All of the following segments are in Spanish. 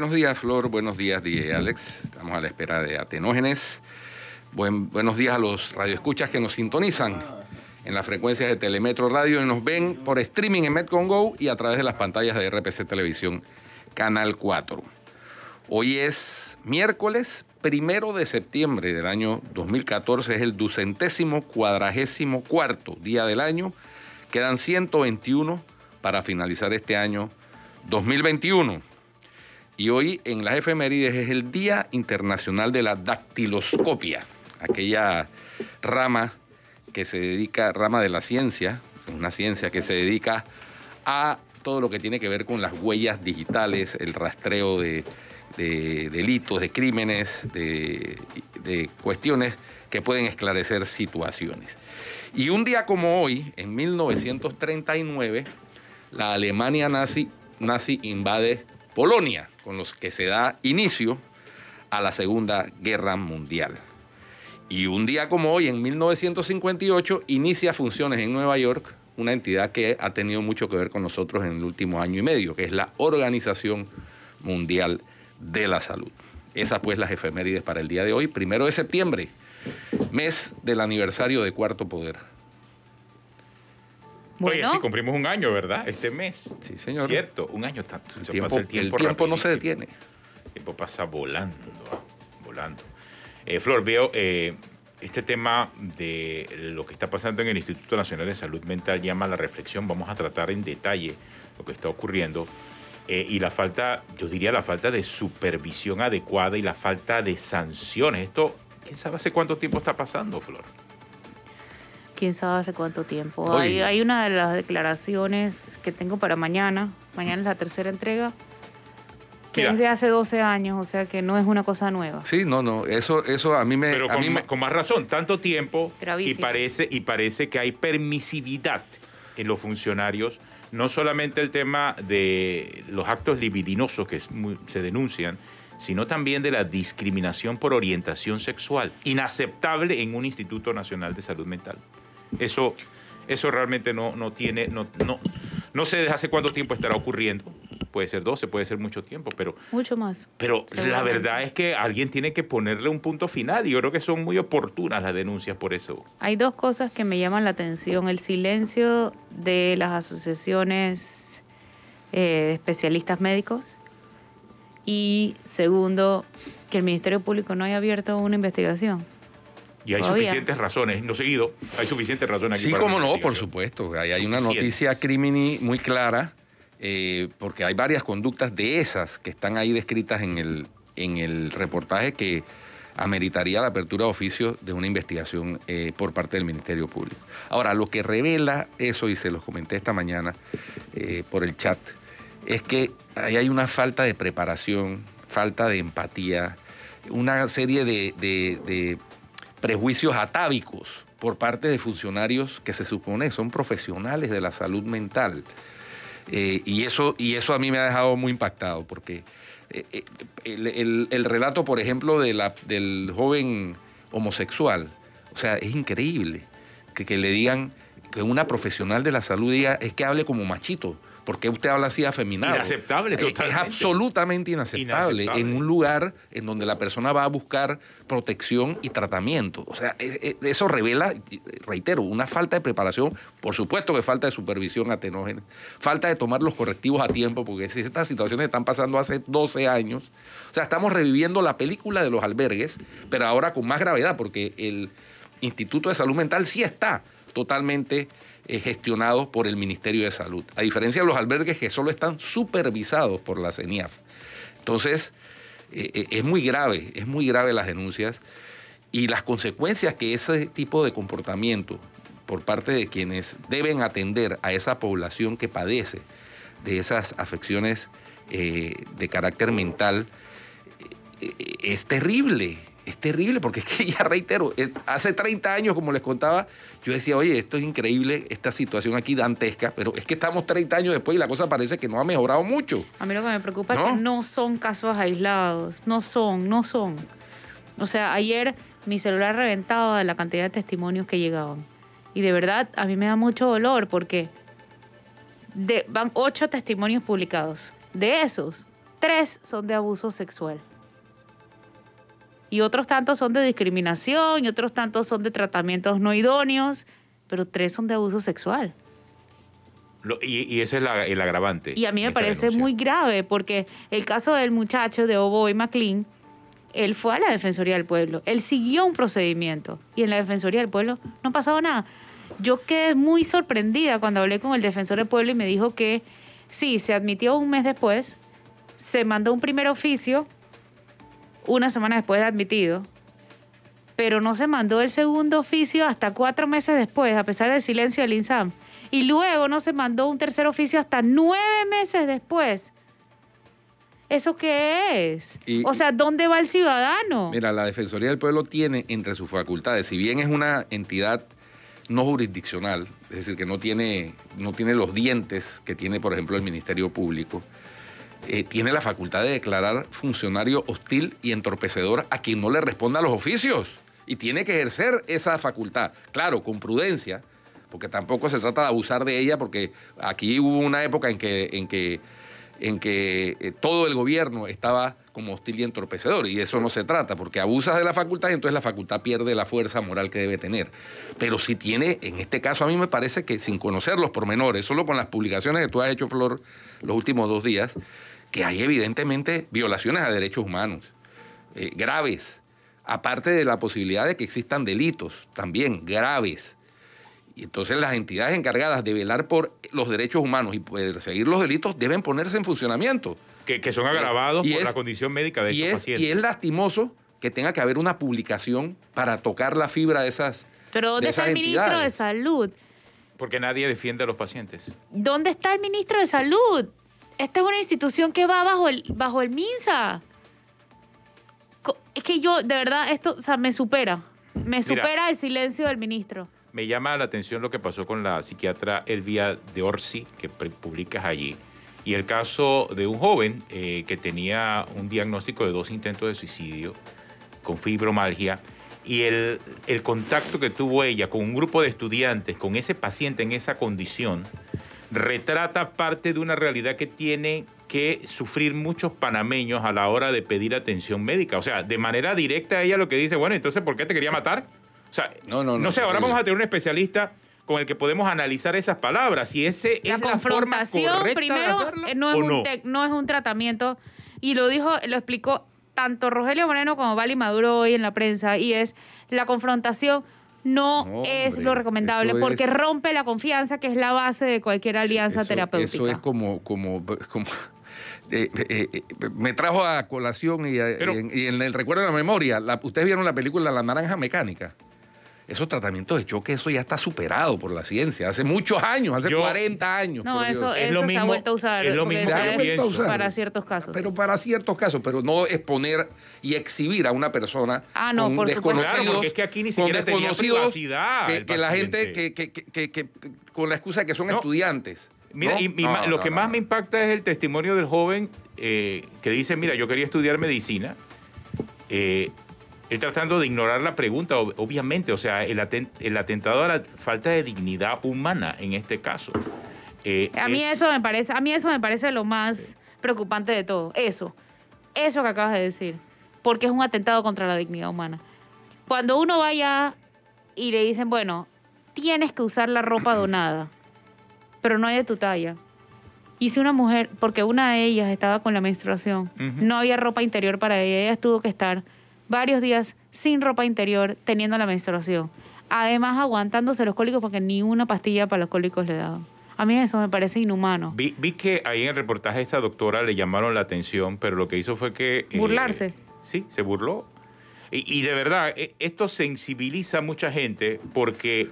Buenos días, Flor. Buenos días, DJ Alex. Estamos a la espera de Atenógenes. buenos días a los radioescuchas que nos sintonizan en las frecuencias de Telemetro Radio y nos ven por streaming en Go y a través de las pantallas de RPC Televisión, Canal 4. Hoy es miércoles primero de septiembre del año 2014, es el ducentésimo cuadragésimo cuarto día del año. Quedan 121 para finalizar este año 2021. Y hoy en las efemérides es el Día Internacional de la Dactiloscopia, aquella rama que se dedica, rama de la ciencia, una ciencia que se dedica a todo lo que tiene que ver con las huellas digitales, el rastreo de, delitos, de crímenes, de, cuestiones que pueden esclarecer situaciones. Y un día como hoy, en 1939, la Alemania nazi invade Polonia con los que se da inicio a la Segunda Guerra Mundial. Y un día como hoy, en 1958, inicia funciones en Nueva York una entidad que ha tenido mucho que ver con nosotros en el último año y medio, que es la Organización Mundial de la Salud. Esas pues las efemérides para el día de hoy, primero de septiembre, mes del aniversario de Cuarto Poder. Oye, sí, cumplimos un año, ¿verdad? Este mes. Sí, señor. Cierto, un año tanto. El, tiempo, no se detiene. El tiempo pasa volando, ¿ah? volando. Eh, Flor, veo eh, este tema de lo que está pasando en el Instituto Nacional de Salud Mental llama a la reflexión. Vamos a tratar en detalle lo que está ocurriendo. Eh, y la falta, yo diría la falta de supervisión adecuada y la falta de sanciones. Esto, quién sabe hace cuánto tiempo está pasando, Flor quién sabe hace cuánto tiempo. Hay, una de las declaraciones que tengo para mañana. Mañana es la tercera entrega. Que es de hace 12 años, o sea que no es una cosa nueva. Sí, no, no, eso, eso a mí me... Pero con, más razón, tanto tiempo y parece, y parece que hay permisividad en los funcionarios, no solamente el tema de los actos libidinosos que se denuncian, sino también de la discriminación por orientación sexual, inaceptable en un Instituto Nacional de Salud Mental. Eso, eso realmente no, no tiene, no, no, sé desde hace cuánto tiempo estará ocurriendo. Puede ser 12, puede ser mucho tiempo, pero... Mucho más. Pero la verdad es que alguien tiene que ponerle un punto final y yo creo que son muy oportunas las denuncias por eso. Hay dos cosas que me llaman la atención. El silencio de las asociaciones eh, de especialistas médicos y segundo, que el Ministerio Público no haya abierto una investigación. Y hay suficientes razones, no seguido, hay suficientes razones. Aquí sí, cómo no, por supuesto. Hay, una noticia crimini muy clara, eh, porque hay varias conductas de esas que están ahí descritas en el, en el reportaje que ameritaría la apertura de oficio de una investigación eh, por parte del Ministerio Público. Ahora, lo que revela eso, y se los comenté esta mañana eh, por el chat, es que ahí hay una falta de preparación, falta de empatía, una serie de prejuicios atávicos por parte de funcionarios que se supone son profesionales de la salud mental. Eh, y, eso, y eso a mí me ha dejado muy impactado, porque eh, eh, el, relato, por ejemplo, de la, del joven homosexual, o sea, es increíble que, que le digan que una profesional de la salud diga es que hable como machito. ¿Por qué usted habla así afeminado? Inaceptable, Es, absolutamente inaceptable, en un lugar en donde la persona va a buscar protección y tratamiento. O sea, e, e, eso revela, reitero, una falta de preparación, por supuesto que falta de supervisión atenógena, falta de tomar los correctivos a tiempo, porque estas situaciones están pasando hace 12 años, o sea, estamos reviviendo la película de los albergues, pero ahora con más gravedad, porque el Instituto de Salud Mental sí está totalmente eh, gestionados por el Ministerio de Salud, a diferencia de los albergues que solo están supervisados por la CENIAF. Entonces, eh, eh, es muy grave, es muy grave las denuncias y las consecuencias que ese tipo de comportamiento por parte de quienes deben atender a esa población que padece de esas afecciones de carácter mental es terrible es terrible porque es que ya reitero, hace 30 años, como les contaba, yo decía, oye, esto es increíble, esta situación aquí dantesca, pero es que estamos 30 años después y la cosa parece que no ha mejorado mucho. A mí lo que me preocupa es que no son casos aislados, no son, no son. O sea, ayer mi celular reventaba de la cantidad de testimonios que llegaban. Y de verdad, a mí me da mucho dolor porque van ocho testimonios publicados. De esos, tres son de abuso sexual y otros tantos son de discriminación y otros tantos son de tratamientos no idóneos, pero tres son de abuso sexual. y, ese es el agravante. Y a mí me parece muy grave porque el caso del muchacho de Oboe McLean, él fue a la Defensoría del Pueblo, él siguió un procedimiento y en la Defensoría del Pueblo no ha pasado nada. Yo quedé muy sorprendida cuando hablé con el Defensor del Pueblo y me dijo que sí, se admitió un mes después, se mandó un primer oficio una semana después de admitido, pero no se mandó el segundo oficio hasta cuatro meses después, a pesar del silencio del INSAM. Y luego no se mandó un tercer oficio hasta nueve meses después. ¿Eso qué es? o sea, ¿dónde va el ciudadano? Mira, la Defensoría del Pueblo tiene entre sus facultades, si bien es una entidad no jurisdiccional, es decir, que no tiene, no tiene los dientes que tiene, por ejemplo, el Ministerio Público, eh, tiene la facultad de declarar funcionario hostil y entorpecedor a quien no le responda a los oficios. Y tiene que ejercer esa facultad, claro, con prudencia, porque tampoco se trata de abusar de ella, porque aquí hubo una época en que, en que, en que eh, todo el gobierno estaba como hostil y entorpecedor, y de eso no se trata, porque abusas de la facultad y entonces la facultad pierde la fuerza moral que debe tener. Pero si tiene, en este caso a mí me parece que sin conocer los pormenores, solo con las publicaciones que tú has hecho, Flor, los últimos dos días, que hay evidentemente violaciones a derechos humanos eh, graves, aparte de la posibilidad de que existan delitos también graves. Y entonces las entidades encargadas de velar por los derechos humanos y perseguir los delitos deben ponerse en funcionamiento. Que, son agravados por la condición médica de y es, pacientes. Y es lastimoso que tenga que haber una publicación para tocar la fibra de esas. Pero ¿dónde está el ministro de Salud? Porque nadie defiende a los pacientes. ¿Dónde está el ministro de Salud? esta es una institución que va bajo el, bajo el MINSA. Es que yo, de verdad, esto me supera. Me supera el silencio del ministro. Me llama la atención lo que pasó con la psiquiatra Elvia de Orsi, que publicas allí, y el caso de un joven eh, que tenía un diagnóstico de dos intentos de suicidio con fibromalgia y el, el, contacto que tuvo ella con un grupo de estudiantes, con ese paciente en esa condición, retrata parte de una realidad que tiene que sufrir muchos panameños a la hora de pedir atención médica. O sea, de manera directa ella lo que dice, bueno, entonces, ¿por qué te quería matar? O sea, no, no, no, sé, ahora vamos a tener un especialista con el que podemos analizar esas palabras. y ese es la forma primero, eh, no es, un es un tratamiento. Y lo dijo, lo explicó tanto Rogelio Moreno como Vali Maduro hoy en la prensa. Y es la confrontación no es lo recomendable porque rompe la confianza que es la base de cualquier alianza terapéutica. Eso es como, como, eh, eh, eh, me trajo a colación y, y, en, el recuerdo de la memoria, ustedes vieron la película La Naranja Mecánica esos tratamientos de choque, eso ya está superado por la ciencia. Hace muchos años, hace 40 años. No, eso, lo se ha vuelto a usar. Es lo mismo para ciertos casos. Pero para ciertos casos, pero no exponer y exhibir a una persona ah, por desconocidos. porque es que aquí ni siquiera tenía privacidad. Que, que la gente, que, que, que, con la excusa de que son estudiantes. Mira, y, lo que más me impacta es el testimonio del joven eh, que dice, mira, yo quería estudiar medicina. Eh, él tratando de ignorar la pregunta, obviamente, o sea, el, atentado a la falta de dignidad humana en este caso. Eh, a mí eso me parece, a mí eso me parece lo más preocupante de todo. Eso, eso que acabas de decir, porque es un atentado contra la dignidad humana. Cuando uno vaya y le dicen, bueno, tienes que usar la ropa donada, pero no hay de tu talla. Y si una mujer, porque una de ellas estaba con la menstruación, no había ropa interior para ella, ella tuvo que estar varios días sin ropa interior, teniendo la menstruación. Además, aguantándose los cólicos porque ni una pastilla para los cólicos le dado. A mí eso me parece inhumano. Vi, que ahí en el reportaje a esta doctora le llamaron la atención, pero lo que hizo fue que... Eh, Burlarse. sí, se burló. Y, y, de verdad, e, esto sensibiliza a mucha gente porque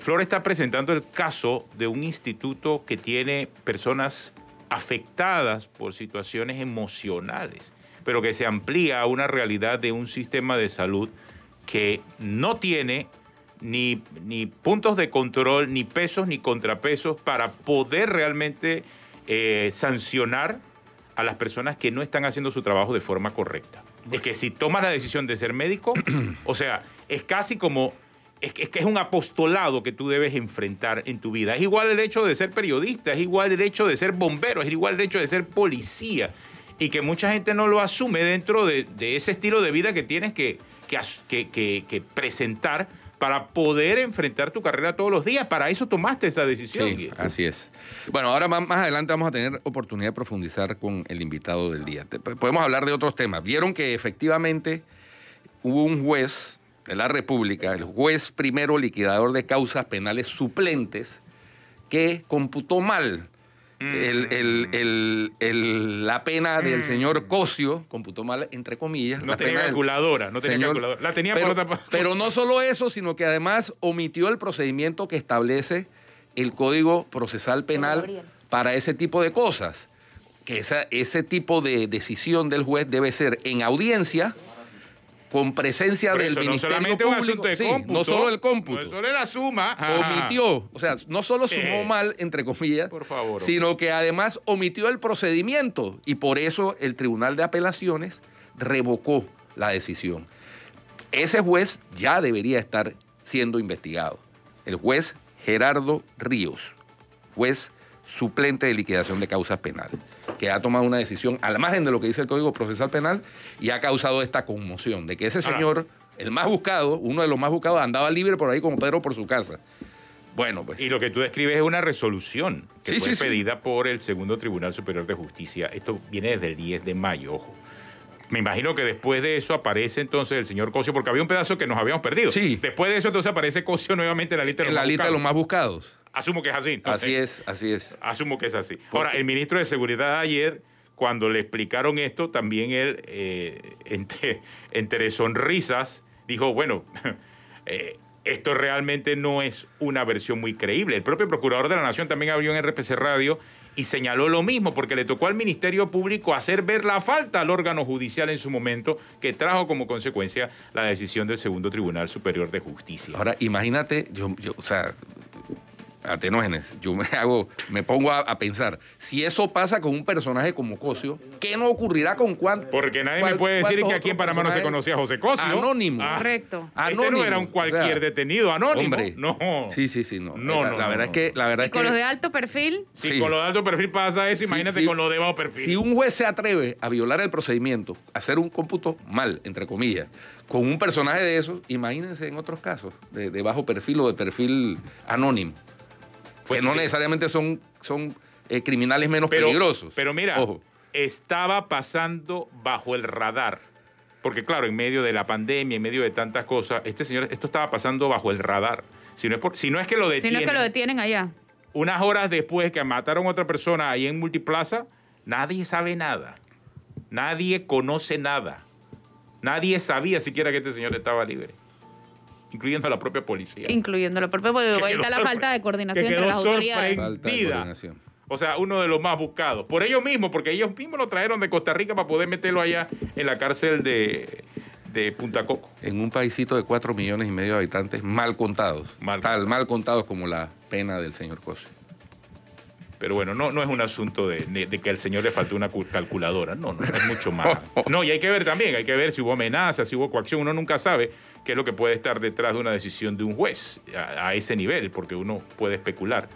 Flor está presentando el caso de un instituto que tiene personas afectadas por situaciones emocionales pero que se amplía a una realidad de un sistema de salud que no tiene ni, ni puntos de control, ni pesos, ni contrapesos para poder realmente eh, sancionar a las personas que no están haciendo su trabajo de forma correcta. Es que si tomas la decisión de ser médico, o sea, es casi como es que, es un apostolado que tú debes enfrentar en tu vida. Es igual el hecho de ser periodista, es igual el hecho de ser bombero, es igual el hecho de ser policía y que mucha gente no lo asume dentro de, ese estilo de vida que tienes que, que, presentar para poder enfrentar tu carrera todos los días. Para eso tomaste esa decisión. Sí, así es. Bueno, ahora más, más, adelante vamos a tener oportunidad de profundizar con el invitado del día. podemos hablar de otros temas. Vieron que efectivamente hubo un juez de la República, el juez primero liquidador de causas penales suplentes, que computó mal Mm. el, la pena del mm. señor Cosio, computó mal entre comillas. No la tenía calculadora, no tenía calculadora. La tenía pero, por otra Pero no solo eso, sino que además omitió el procedimiento que establece el Código Procesal Penal para ese tipo de cosas. Que ese tipo de decisión del juez debe ser en audiencia con presencia del no Ministerio Público, no solo el cómputo. No solo la suma. Omitió, o sea, no solo sumó mal, entre comillas, sino que además omitió el procedimiento y por eso el Tribunal de Apelaciones revocó la decisión. Ese juez ya debería estar siendo investigado. El juez Gerardo Ríos, juez suplente de liquidación de causas penales que ha tomado una decisión al margen de lo que dice el Código Procesal Penal y ha causado esta conmoción de que ese señor, el más buscado, uno de los más buscados, andaba libre por ahí como Pedro por su casa. Bueno, pues. Y lo que tú describes es una resolución que fue pedida por el Segundo Tribunal Superior de Justicia. Esto viene desde el 10 de mayo, ojo. Me imagino que después de eso aparece entonces el señor Cosio, porque había un pedazo que nos habíamos perdido. Sí. Después de eso entonces aparece Cosio nuevamente en la lista la lista de los más buscados. Asumo que es así. así es, así es. Asumo que es así. Ahora, el ministro de Seguridad ayer, cuando le explicaron esto, también él, eh, entre, sonrisas, dijo, bueno, eh, esto realmente no es una versión muy creíble. El propio procurador de la Nación también abrió en RPC Radio y señaló lo mismo, porque le tocó al Ministerio Público hacer ver la falta al órgano judicial en su momento, que trajo como consecuencia la decisión del Segundo Tribunal Superior de Justicia. Ahora, imagínate, yo o sea, Atenógenes, yo me hago, me pongo a, pensar, si eso pasa con un personaje como Cosio, ¿qué no ocurrirá con cuánto? Porque nadie me puede decir que aquí en Panamá no se conocía a José Cosio. Anónimo. Ah, Correcto. Este anónimo. no era un cualquier detenido, anónimo. No. Sí, sí, sí, no. No, eh, la, verdad es que la verdad con los de alto perfil. Si con los de alto perfil pasa eso, imagínate con los de bajo perfil. Si un juez se atreve a violar el procedimiento, hacer un cómputo mal, entre comillas, con un personaje de esos, imagínense en otros casos, de bajo perfil o de perfil anónimo. Que pues no necesariamente son, son eh, criminales menos peligrosos. Pero mira, estaba pasando bajo el radar. Porque claro, en medio de la pandemia, en medio de tantas cosas, este señor, esto estaba pasando bajo el radar. Si no es, si no es que lo detienen. Si no es que lo detienen allá. Unas horas después que mataron a otra persona ahí en Multiplaza, nadie sabe nada. Nadie conoce nada. Nadie sabía siquiera que este señor estaba libre incluyendo a la propia policía. Incluyendo a la propia policía. Ahí está la falta de coordinación entre las autoridades. O sea, uno de los más buscados. Por ellos mismos, porque ellos mismos lo trajeron de Costa Rica para poder meterlo allá en la cárcel de, de Punta Coco. En un paisito de cuatro millones y medio de habitantes mal contados. Tal, mal contados como la pena del señor Cosi. Pero bueno, no, no es un asunto de, que al señor le faltó una calculadora. No, no, es mucho más. No, y hay que ver también, hay que ver si hubo amenaza, si hubo coacción. Uno nunca sabe qué es lo que puede estar detrás de una decisión de un juez a, ese nivel, porque uno puede especular.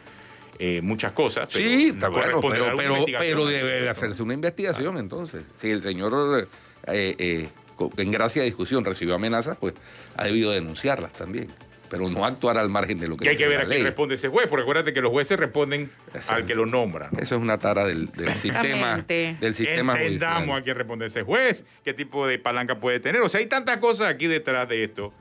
Eh, muchas cosas. Pero sí, está bueno, pero, debe hacerse una investigación entonces. Si el señor, eh, eh, en gracia de discusión, recibió amenazas, pues ha debido denunciarlas también pero no actuar al margen de lo que y hay que ver a quién responde ese juez, porque acuérdate que los jueces responden al que lo nombra. Eso es una tara del, sistema del sistema Entendamos a quién responde ese juez, qué tipo de palanca puede tener. O sea, hay tantas cosas aquí detrás de esto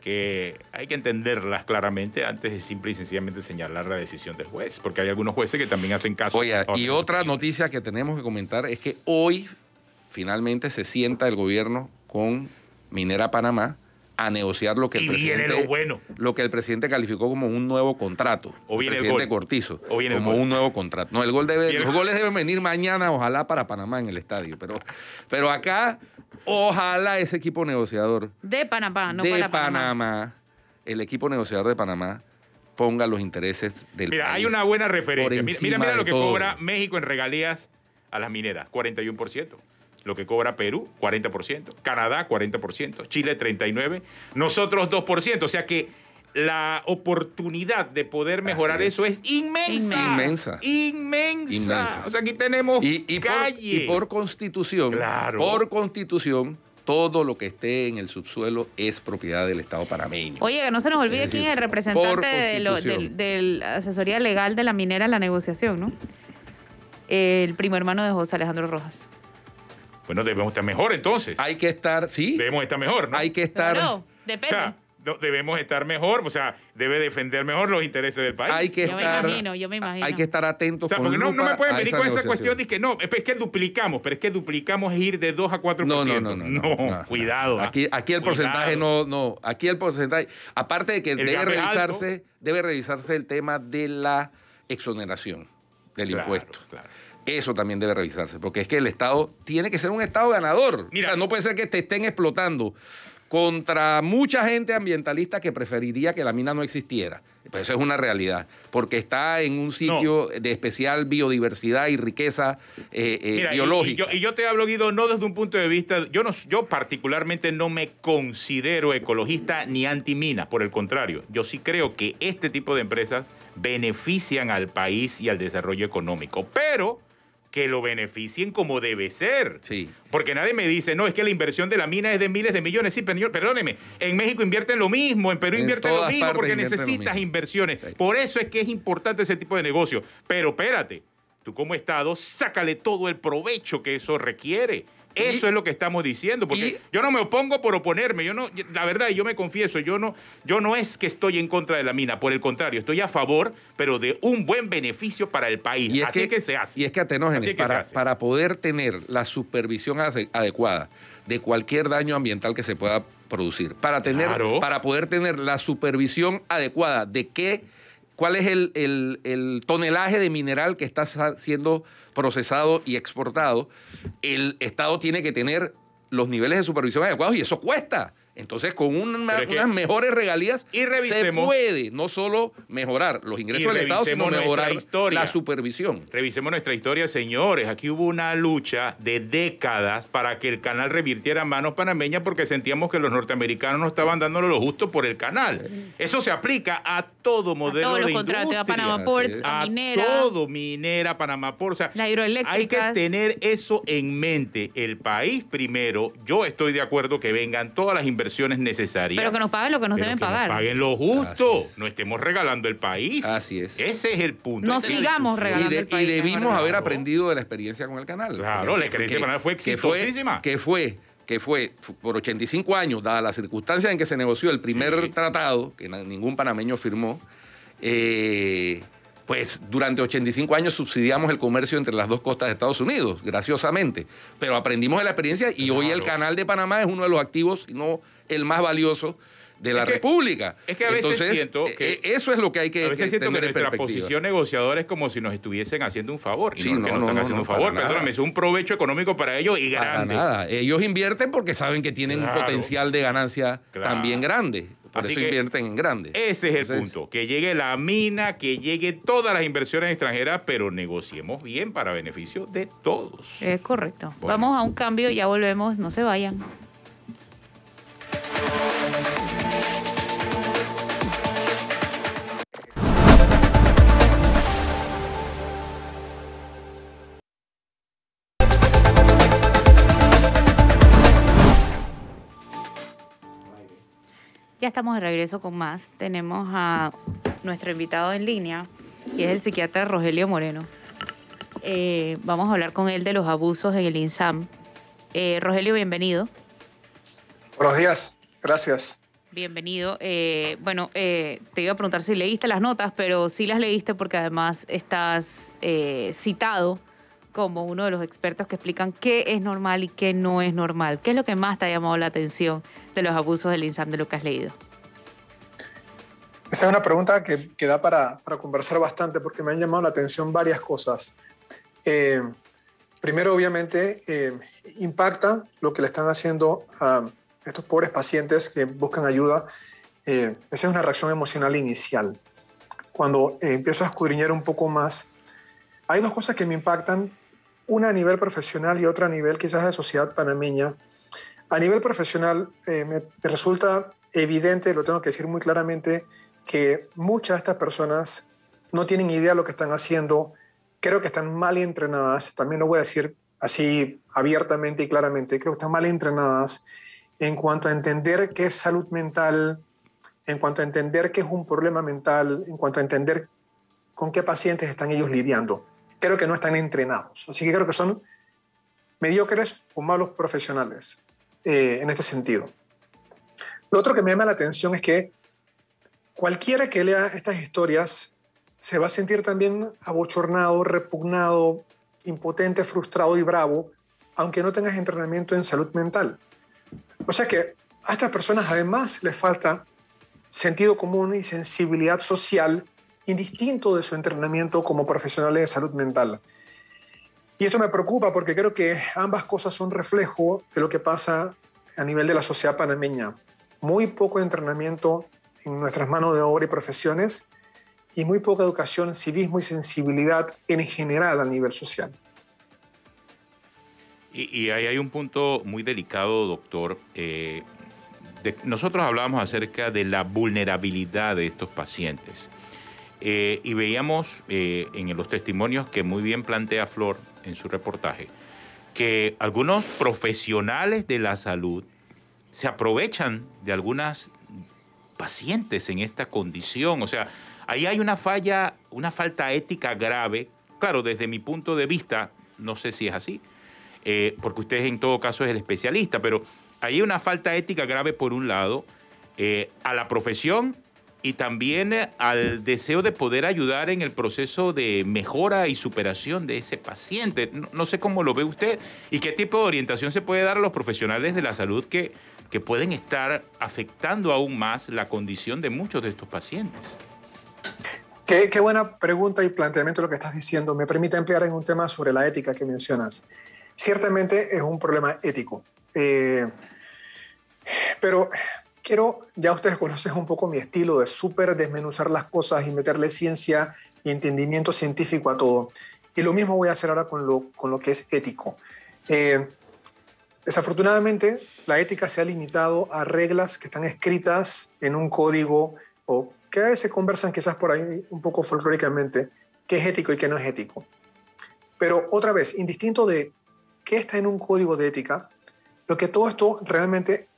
que hay que entenderlas claramente antes de simple y sencillamente señalar la decisión del juez, porque hay algunos jueces que también hacen caso. Oye, y otra noticia que tenemos que comentar es que hoy finalmente se sienta el gobierno con Minera Panamá a negociar lo que el presidente, bueno. lo que el presidente calificó como un nuevo contrato. O viene el Cortizo. O como un nuevo contrato. No, el gol debe, los goles deben venir mañana, ojalá para Panamá en el estadio. Pero, pero acá, ojalá ese equipo negociador de Panamá, no Panamá, el equipo negociador de Panamá ponga los intereses del país. Mira, hay una buena referencia. Mira, mira, lo que cobra México en regalías a las mineras, 41% lo que cobra Perú, 40%, Canadá, 40%, Chile, 39%, nosotros 2%, o sea que la oportunidad de poder mejorar eso es inmensa. Inmensa. Inmensa. O sea, aquí tenemos y, calle. Por, y por constitución, claro. por constitución, todo lo que esté en el subsuelo es propiedad del Estado panameño. Oye, que no se nos olvide quién es el representante de, de, la asesoría legal de la minera en la negociación, ¿no? El primo hermano de José Alejandro Rojas. Bueno, debemos estar mejor entonces. Hay que estar, sí. Debemos estar mejor, ¿no? Hay que estar. No, depende. debemos estar mejor, o sea, debe defender mejor los intereses del país. Hay que yo me imagino, yo me imagino. Hay que estar atentos. O sea, porque no, me pueden venir con esa cuestión de que no, es que duplicamos, pero es que duplicamos es ir de 2 a 4%. No, no, no. No, cuidado. Ah. Aquí, aquí el porcentaje no, no, aquí el porcentaje, aparte de que debe revisarse, debe revisarse el tema de la exoneración del claro, impuesto. Claro. Eso también debe revisarse, porque es que el Estado tiene que ser un Estado ganador. Mira, no puede ser que te estén explotando contra mucha gente ambientalista que preferiría que la mina no existiera. Pues eso es una realidad, porque está en un sitio de especial biodiversidad y riqueza eh, eh, biológica. Y, yo, te hablo, Guido, no desde un punto de vista, yo, no, yo particularmente no me considero ecologista ni antimina, por el contrario, yo sí creo que este tipo de empresas benefician al país y al desarrollo económico, pero que lo beneficien como debe ser. Porque nadie me dice, no, es que la inversión de la mina es de miles de millones. Sí, perdóneme, en México invierten lo mismo, en Perú invierten lo mismo porque necesitas inversiones. Por eso es que es importante ese tipo de negocio. Pero espérate, tú como Estado, sácale todo el provecho que eso requiere. Eso es lo que estamos diciendo, porque yo no me opongo por oponerme, yo no, la verdad, y yo me confieso, yo no, yo no es que estoy en contra de la mina, por el contrario, estoy a favor, pero de un buen beneficio para el país. Y Así es que, se hace. Y es que Atenógenes, para, poder tener la supervisión adecuada de cualquier daño ambiental que se pueda producir, para, tener, para poder tener la supervisión adecuada de qué cuál es el, el, tonelaje de mineral que está siendo procesado y exportado, el Estado tiene que tener los niveles de supervisión adecuados y eso cuesta. Entonces, con unas mejores regalías y se puede no solo mejorar los ingresos del Estado, sino mejorar la supervisión. Revisemos nuestra historia, señores. Aquí hubo una lucha de décadas para que el canal revirtiera manos panameñas porque sentíamos que los norteamericanos no estaban dándole lo justo por el canal. Eso se aplica a todo modelo de a Port, minera, todo minera, Panamá Port, la hidroeléctrica. Hay que tener eso en mente. El país primero. Yo estoy de acuerdo que vengan todas las inversiones necesarias. Pero que nos paguen lo que nos deben pagar. Nos paguen lo justo. No estemos regalando el país. Así es. Ese es el punto. No sigamos regalando el país. Y debimos haber aprendido de la experiencia con el canal. Claro, la experiencia con el canal fue exitosísima. Que fue, que fue por 85 años, dada la circunstancia en que se negoció el primer tratado, que ningún panameño firmó, eh, pues durante 85 años subsidiamos el comercio entre las dos costas de Estados Unidos, graciosamente. Pero aprendimos de la experiencia y hoy el canal de Panamá es uno de los activos, si no el más valioso de la República. Es que a veces Entonces, eh, eh, eso es lo que hay que A veces que nuestra posición negociadora es como si nos estuviesen haciendo un favor, y no, que no, haciendo un favor, perdóname, es un provecho económico para ellos y grande. nada. Ellos invierten porque saben que tienen un potencial de ganancia también grande. Así invierten en grandes. Ese es el punto. Que llegue la mina, que llegue todas las inversiones extranjeras, pero negociemos bien para beneficio de todos. Es correcto. Vamos a un cambio, ya volvemos, no se vayan. Ya estamos de regreso con más. Tenemos a nuestro invitado en línea, y es el psiquiatra Rogelio Moreno. Eh, vamos a hablar con él de los abusos en el INSAM. Eh, Rogelio, bienvenido. Buenos días, gracias. Bienvenido. Eh, bueno, te iba a preguntar si leíste las notas, pero sí las leíste porque además estás citado como uno de los expertos que explican qué es normal y qué no es normal. ¿Qué es lo que más te ha llamado la atención de los abusos del INSAM de lo que has leído? Esa es una pregunta que, da para, conversar bastante porque me han llamado la atención varias cosas. Eh, primero, obviamente, eh, impacta lo que le están haciendo a estos pobres pacientes que buscan ayuda. Eh, esa es una reacción emocional inicial. Cuando empiezo a escudriñar un poco más, hay dos cosas que me impactan una a nivel profesional y otra a nivel quizás de sociedad panameña. A nivel profesional, eh, me resulta evidente, lo tengo que decir muy claramente, que muchas de estas personas no tienen idea de lo que están haciendo, creo que están mal entrenadas, también lo voy a decir así abiertamente y claramente, creo que están mal entrenadas en cuanto a entender qué es salud mental, en cuanto a entender qué es un problema mental, en cuanto a entender con qué pacientes están ellos lidiando creo que no están entrenados. Así que creo que son mediocres o malos profesionales eh, en este sentido. Lo otro que me llama la atención es que cualquiera que lea estas historias se va a sentir también abochornado, repugnado, impotente, frustrado y bravo, aunque no tengas entrenamiento en salud mental. O sea que a estas personas además les falta sentido común y sensibilidad social indistinto de su entrenamiento como profesionales de salud mental. Y esto me preocupa porque creo que ambas cosas son reflejo de lo que pasa a nivel de la sociedad panameña. Muy poco entrenamiento en nuestras manos de obra y profesiones y muy poca educación, civismo y sensibilidad en general a nivel social. Y, ahí hay un punto muy delicado, doctor. Eh, nosotros hablábamos acerca de la vulnerabilidad de estos pacientes. Eh, y veíamos eh, en los testimonios que muy bien plantea Flor en su reportaje, que algunos profesionales de la salud se aprovechan de algunas pacientes en esta condición. O sea, ahí hay una falla, una falta ética grave. Claro, desde mi punto de vista, no sé si es así, eh, porque usted en todo caso es el especialista, pero hay una falta ética grave por un lado, a la profesión y también eh, al deseo de poder ayudar en el proceso de mejora y superación de ese paciente. No, sé cómo lo ve usted y qué tipo de orientación se puede dar a los profesionales de la salud que, que pueden estar afectando aún más la condición de muchos de estos pacientes. Qué, buena pregunta y planteamiento lo que estás diciendo. Me permite emplear en un tema sobre la ética que mencionas. Ciertamente es un problema ético, eh, pero quiero, ya ustedes conocen un poco mi estilo de súper desmenuzar las cosas y meterle ciencia y entendimiento científico a todo. Y lo mismo voy a hacer ahora con lo, con lo que es ético. Eh, desafortunadamente, la ética se ha limitado a reglas que están escritas en un código o que a veces conversan quizás por ahí un poco folclóricamente, qué es ético y qué no es ético. Pero otra vez, indistinto de qué está en un código de ética, lo que todo esto realmente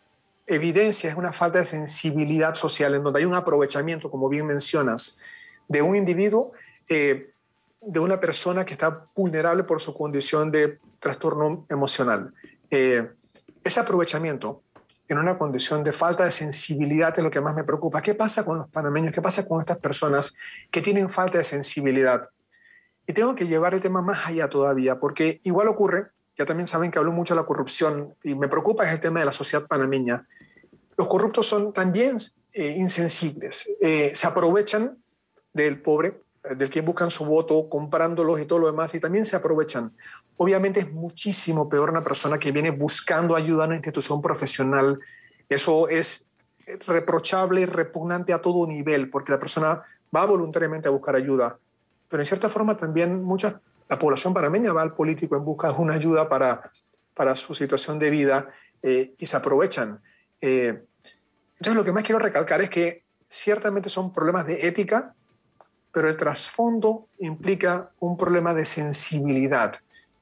evidencia es una falta de sensibilidad social, en donde hay un aprovechamiento, como bien mencionas, de un individuo, eh, de una persona que está vulnerable por su condición de trastorno emocional. Eh, ese aprovechamiento en una condición de falta de sensibilidad es lo que más me preocupa. ¿Qué pasa con los panameños? ¿Qué pasa con estas personas que tienen falta de sensibilidad? Y tengo que llevar el tema más allá todavía, porque igual ocurre, ya también saben que hablo mucho de la corrupción y me preocupa es el tema de la sociedad panameña, los corruptos son también eh, insensibles, eh, se aprovechan del pobre, eh, del que buscan su voto, comprándolos y todo lo demás, y también se aprovechan. Obviamente es muchísimo peor una persona que viene buscando ayuda en una institución profesional. Eso es reprochable y repugnante a todo nivel, porque la persona va voluntariamente a buscar ayuda. Pero en cierta forma también mucha, la población panameña va al político en busca de una ayuda para, para su situación de vida y se aprovechan. Eh, entonces lo que más quiero recalcar es que ciertamente son problemas de ética, pero el trasfondo implica un problema de sensibilidad.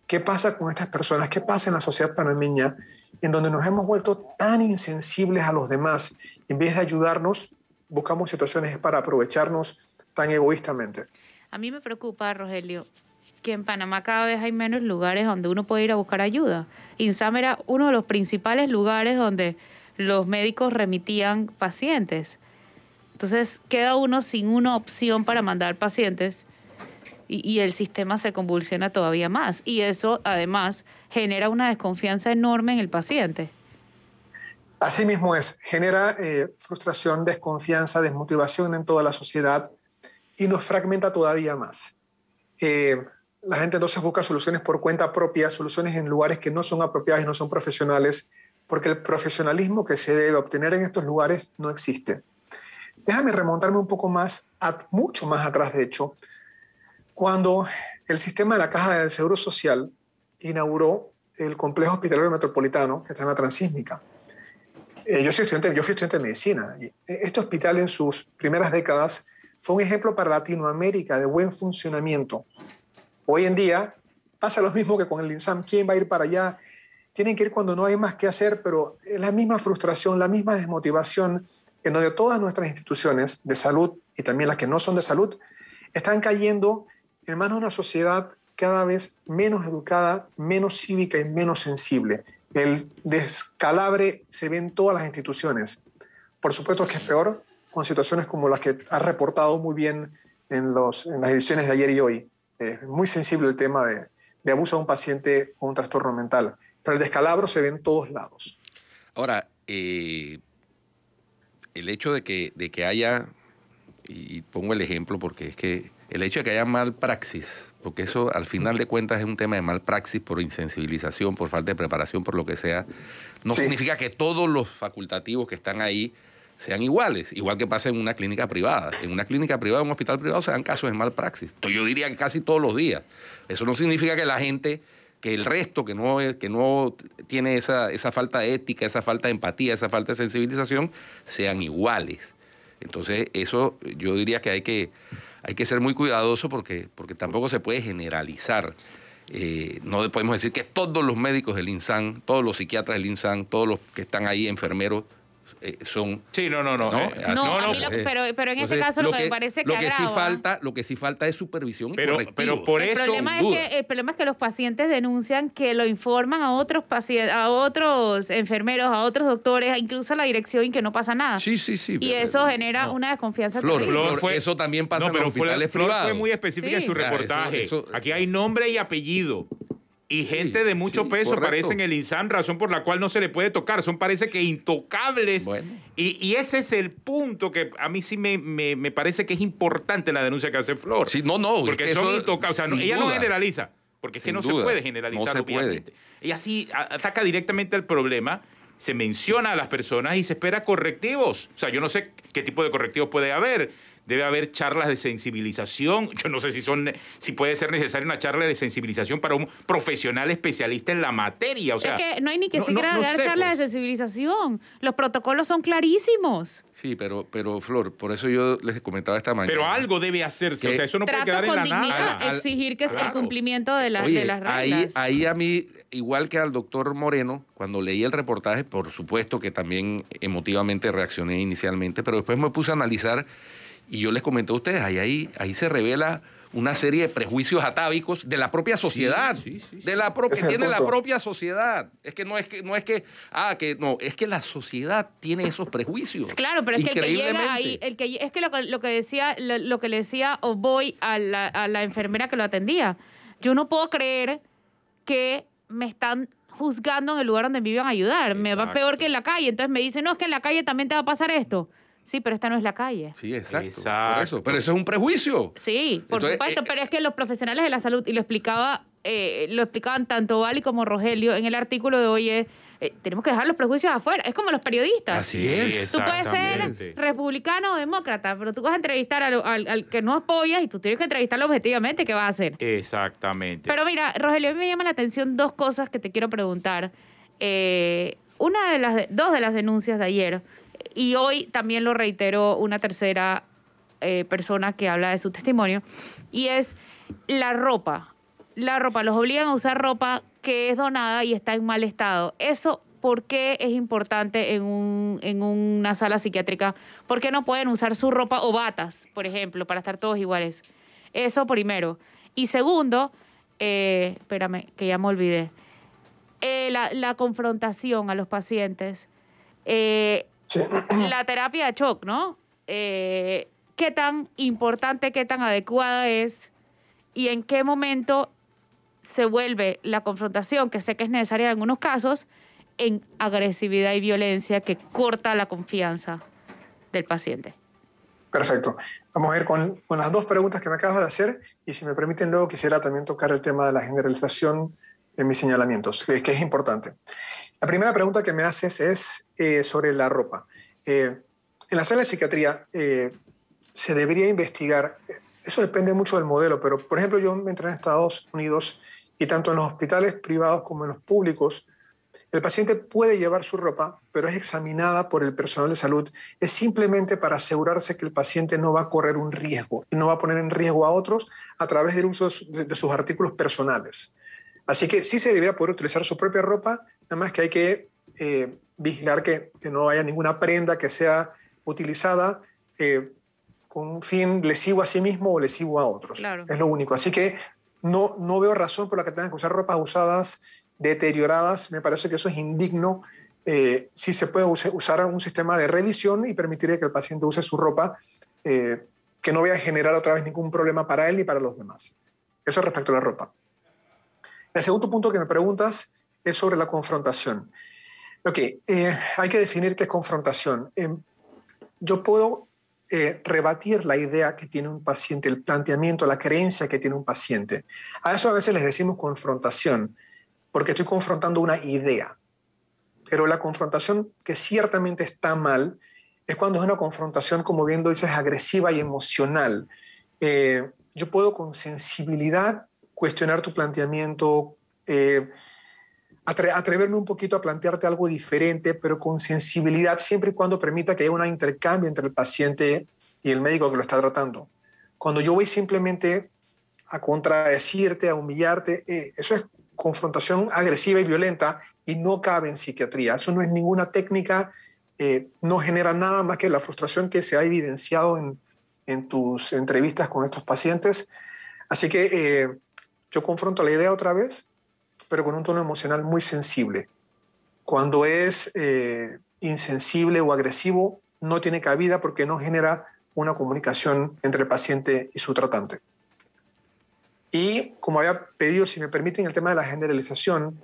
¿Qué pasa con estas personas? ¿Qué pasa en la sociedad panameña en donde nos hemos vuelto tan insensibles a los demás? En vez de ayudarnos, buscamos situaciones para aprovecharnos tan egoístamente. A mí me preocupa, Rogelio, que en Panamá cada vez hay menos lugares donde uno puede ir a buscar ayuda. Insam era uno de los principales lugares donde los médicos remitían pacientes. Entonces queda uno sin una opción para mandar pacientes y, el sistema se convulsiona todavía más. Y eso además genera una desconfianza enorme en el paciente. Así mismo es, genera eh, frustración, desconfianza, desmotivación en toda la sociedad y nos fragmenta todavía más. Eh, la gente entonces busca soluciones por cuenta propia, soluciones en lugares que no son apropiados y no son profesionales, porque el profesionalismo que se debe obtener en estos lugares no existe. Déjame remontarme un poco más, mucho más atrás de hecho, cuando el sistema de la Caja del Seguro Social inauguró el complejo hospitalario metropolitano que está en la Transísmica. Eh, yo, soy yo fui estudiante de medicina. Y este hospital en sus primeras décadas fue un ejemplo para Latinoamérica de buen funcionamiento. Hoy en día pasa lo mismo que con el INSAM. ¿Quién va a ir para allá? tienen que ir cuando no hay más que hacer, pero es la misma frustración, la misma desmotivación, en donde todas nuestras instituciones de salud y también las que no son de salud, están cayendo en manos de una sociedad cada vez menos educada, menos cívica y menos sensible. El descalabre se ve en todas las instituciones. Por supuesto que es peor con situaciones como las que has reportado muy bien en, las ediciones de ayer y hoy. Es muy sensible el tema de, de abuso a un paciente con un trastorno mental. Pero el descalabro se ve en todos lados. Ahora, eh, el hecho de que, de que haya, y pongo el ejemplo porque es que el hecho de que haya mal praxis, porque eso al final de cuentas es un tema de mal praxis por insensibilización, por falta de preparación, por lo que sea, no significa que todos los facultativos que están ahí sean iguales, igual que pasa en una clínica privada. En una clínica privada, en un hospital privado, se dan casos de mal praxis. Yo diría que casi todos los días. Eso no significa que la gente que el resto, que no, que no tiene esa, esa falta de ética, esa falta de empatía, esa falta de sensibilización, sean iguales. Entonces, eso yo diría que hay que, hay que ser muy cuidadoso porque, porque tampoco se puede generalizar. Eh, no podemos decir que todos los médicos del INSAN, todos los psiquiatras del INSAN, todos los que están ahí enfermeros eh, son. Sí, no, no, no. Eh, eh, pero, pero en este caso lo que, me parece que, lo que sí falta Lo que sí falta es supervisión pero, Pero por el eso. Problema es que, el problema es que los pacientes denuncian que lo informan a otros pacientes, a otros enfermeros, a otros doctores, incluso a la dirección y que no pasa nada. Sí, sí, sí. Y eso genera una desconfianza. Flor, Flor eso también pasa pero en los hospitales fue, Flor fue muy específica en su ah, reportaje. Aquí hay nombre y apellido. Y gente de mucho peso parece en el INSAN razón por la cual no se le puede tocar. Son parece que intocables. Y, ese es el punto que a mí sí me, parece que es importante la denuncia que hace Flor. Sí, no, no. Porque son intocables. ella no generaliza. Porque es que no se puede generalizar. No se puede. Ella sí ataca directamente al problema se menciona a las personas y se espera correctivos. O sea, yo no sé qué tipo de correctivos puede haber debe haber charlas de sensibilización. Yo no sé si, son, si puede ser necesaria una charla de sensibilización para un profesional especialista en la materia. O sea, es que no hay ni que se siquiera dar charlas de pues. sensibilización. Los protocolos son clarísimos. Sí, pero, pero Flor, por eso yo les comentaba esta mañana. Pero algo debe hacerse. o sea, eso no puede quedar en la dignidad, nada. Exigir que es el cumplimiento de, las reglas. ahí a mí, igual que al doctor Moreno, cuando leí el reportaje, por supuesto que también emotivamente reaccioné inicialmente, pero después me puse a analizar y yo les comenté a ustedes, ahí, ahí, ahí se revela una serie de prejuicios atávicos de la propia sociedad. de la propia, tiene la propia sociedad. Es que no es que, no es que, ah, que no, es que la sociedad tiene esos prejuicios. Claro, pero es que el que llega ahí, es que lo, que decía, lo, que le decía o voy a la, enfermera que lo atendía. Yo no puedo creer que me están juzgando en el lugar donde me iban a ayudar. Me va peor que en la calle. Entonces me dicen, no, es que en la calle también te va a pasar esto. Sí, pero esta no es la calle. Sí, exacto. exacto. Pero eso es un prejuicio. Sí, por supuesto. Eh, pero es eh, que los profesionales de la salud, y lo explicaba, eh, lo explicaban tanto Vali como Rogelio en el artículo de hoy es. tenemos que dejar los prejuicios afuera. Es como los periodistas. Así es. Tú puedes ser republicano o demócrata, pero tú vas a entrevistar al, que no apoyas y tú tienes que entrevistarlo objetivamente. ¿Qué vas a hacer? Exactamente. Pero mira, Rogelio, a mí me llama la atención dos cosas que te quiero preguntar. una de las dos de las denuncias de ayer y hoy también lo reitero una tercera eh, persona que habla de su testimonio, y es la ropa. La ropa, los obligan a usar ropa que es donada y está en mal estado. Eso, ¿por qué es importante en, un, en una sala psiquiátrica? ¿Por qué no pueden usar su ropa o batas, por ejemplo, para estar todos iguales? Eso primero. Y segundo, eh, espérame, que ya me olvidé, eh, la, confrontación a los pacientes. La terapia shock, ¿no? Eh, ¿Qué tan importante, qué tan adecuada es y en qué momento se vuelve la confrontación, que sé que es necesaria en algunos casos, en agresividad y violencia que corta la confianza del paciente? Perfecto. Vamos a ir con, con las dos preguntas que me acabas de hacer y si me permiten luego quisiera también tocar el tema de la generalización en mis señalamientos, que, es importante. La primera pregunta que me haces es eh, sobre la ropa. Eh, en la sala de psiquiatría eh, se debería investigar, eso depende mucho del modelo, pero por ejemplo yo me entré en Estados Unidos y tanto en los hospitales privados como en los públicos, el paciente puede llevar su ropa, pero es examinada por el personal de salud. Es simplemente para asegurarse que el paciente no va a correr un riesgo y no va a poner en riesgo a otros a través del uso de, sus artículos personales. Así que sí se debería poder utilizar su propia ropa, nada más que hay que eh, vigilar que, no haya ninguna prenda que sea utilizada eh, con un fin lesivo a sí mismo o lesivo a otros. Es lo único. Así que no, no veo razón por la que tengan que usar ropas usadas, deterioradas. Me parece que eso es indigno. si eh, sí se puede usar algún sistema de revisión y permitirle que el paciente use su ropa que no vaya a generar otra vez ningún problema para él ni para los demás. Eso respecto a la ropa. El segundo punto que me preguntas es sobre la confrontación. Ok, eh, hay que definir qué es confrontación. Em, yo puedo eh, rebatir la idea que tiene un paciente, el planteamiento, la creencia que tiene un paciente. A eso a veces les decimos confrontación, porque estoy confrontando una idea. Pero la confrontación que ciertamente está mal es cuando es una confrontación, como bien dices, agresiva y emocional. Eh, yo puedo con sensibilidad cuestionar tu planteamiento, eh, atreverme un poquito a plantearte algo diferente, pero con sensibilidad, siempre y cuando permita que haya un intercambio entre el paciente y el médico que lo está tratando. Cuando yo voy simplemente a contradecirte, a humillarte, eh, eso es confrontación agresiva y violenta y no cabe en psiquiatría. Eso no es ninguna técnica, eh, no genera nada más que la frustración que se ha evidenciado en, tus entrevistas con estos pacientes. Así que yo confronto la idea otra vez, pero con un tono emocional muy sensible. Cuando es eh, insensible o agresivo, no tiene cabida porque no genera una comunicación entre el paciente y su tratante. Y como había pedido, si me permiten, el tema de la generalización,